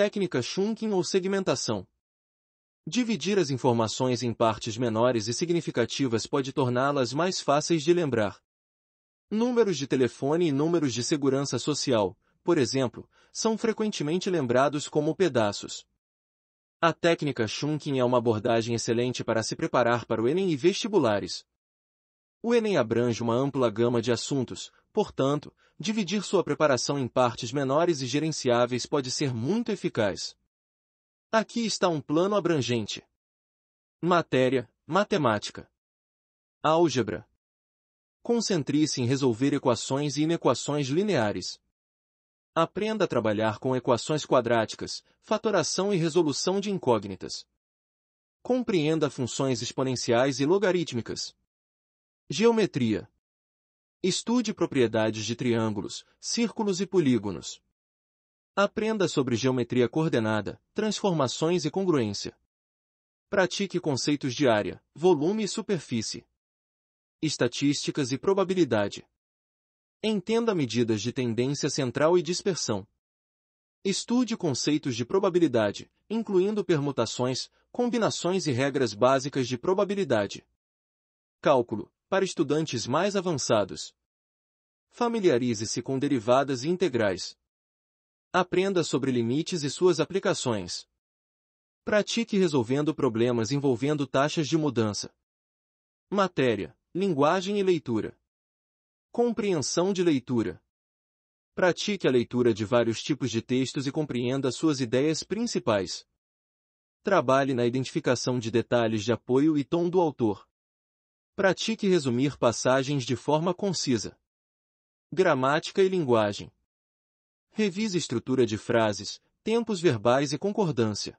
técnica chunking ou segmentação. Dividir as informações em partes menores e significativas pode torná-las mais fáceis de lembrar. Números de telefone e números de segurança social, por exemplo, são frequentemente lembrados como pedaços. A técnica chunking é uma abordagem excelente para se preparar para o Enem e vestibulares. O Enem abrange uma ampla gama de assuntos, Portanto, dividir sua preparação em partes menores e gerenciáveis pode ser muito eficaz. Aqui está um plano abrangente. Matéria, matemática. Álgebra. Concentre-se em resolver equações e inequações lineares. Aprenda a trabalhar com equações quadráticas, fatoração e resolução de incógnitas. Compreenda funções exponenciais e logarítmicas. Geometria. Estude propriedades de triângulos, círculos e polígonos. Aprenda sobre geometria coordenada, transformações e congruência. Pratique conceitos de área, volume e superfície. Estatísticas e probabilidade. Entenda medidas de tendência central e dispersão. Estude conceitos de probabilidade, incluindo permutações, combinações e regras básicas de probabilidade. Cálculo, para estudantes mais avançados. Familiarize-se com derivadas e integrais. Aprenda sobre limites e suas aplicações. Pratique resolvendo problemas envolvendo taxas de mudança. Matéria, linguagem e leitura. Compreensão de leitura. Pratique a leitura de vários tipos de textos e compreenda suas ideias principais. Trabalhe na identificação de detalhes de apoio e tom do autor. Pratique resumir passagens de forma concisa. Gramática e linguagem. Revise estrutura de frases, tempos verbais e concordância.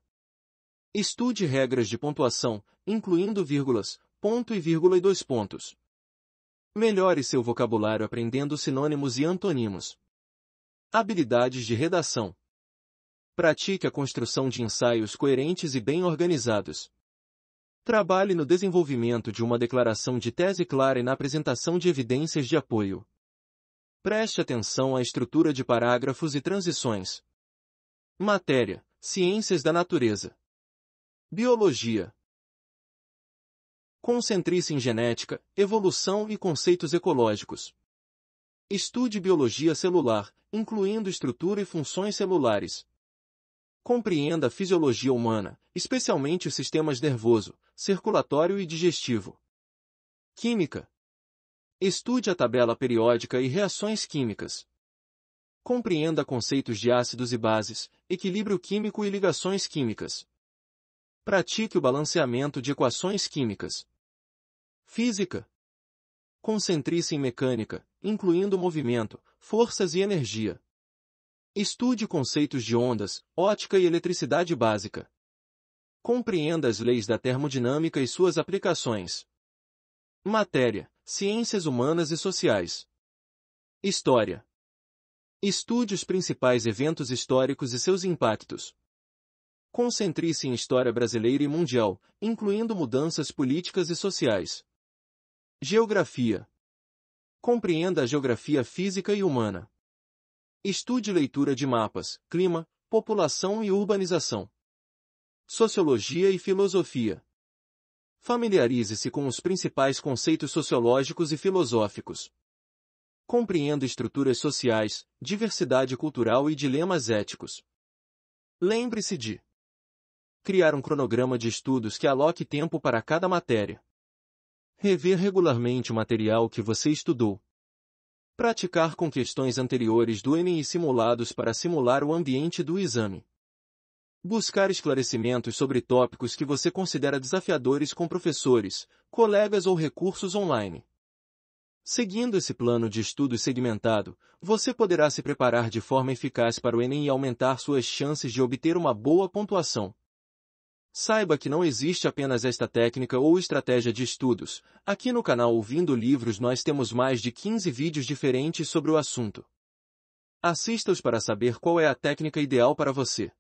Estude regras de pontuação, incluindo vírgulas, ponto e vírgula e dois pontos. Melhore seu vocabulário aprendendo sinônimos e antônimos. Habilidades de redação. Pratique a construção de ensaios coerentes e bem organizados. Trabalhe no desenvolvimento de uma declaração de tese clara e na apresentação de evidências de apoio. Preste atenção à estrutura de parágrafos e transições. Matéria: Ciências da Natureza. Biologia. Concentre-se em genética, evolução e conceitos ecológicos. Estude biologia celular, incluindo estrutura e funções celulares. Compreenda a fisiologia humana, especialmente os sistemas nervoso, circulatório e digestivo. Química. Estude a tabela periódica e reações químicas. Compreenda conceitos de ácidos e bases, equilíbrio químico e ligações químicas. Pratique o balanceamento de equações químicas. Física. Concentre-se em mecânica, incluindo movimento, forças e energia. Estude conceitos de ondas, ótica e eletricidade básica. Compreenda as leis da termodinâmica e suas aplicações. Matéria: Ciências Humanas e Sociais. História: Estude os principais eventos históricos e seus impactos. Concentre-se em história brasileira e mundial, incluindo mudanças políticas e sociais. Geografia: Compreenda a geografia física e humana. Estude leitura de mapas, clima, população e urbanização sociologia e filosofia. Familiarize-se com os principais conceitos sociológicos e filosóficos. Compreenda estruturas sociais, diversidade cultural e dilemas éticos. Lembre-se de criar um cronograma de estudos que aloque tempo para cada matéria. Rever regularmente o material que você estudou. Praticar com questões anteriores do Enem e simulados para simular o ambiente do exame. Buscar esclarecimentos sobre tópicos que você considera desafiadores com professores, colegas ou recursos online. Seguindo esse plano de estudo segmentado, você poderá se preparar de forma eficaz para o Enem e aumentar suas chances de obter uma boa pontuação. Saiba que não existe apenas esta técnica ou estratégia de estudos. Aqui no canal Ouvindo Livros nós temos mais de 15 vídeos diferentes sobre o assunto. assista os para saber qual é a técnica ideal para você.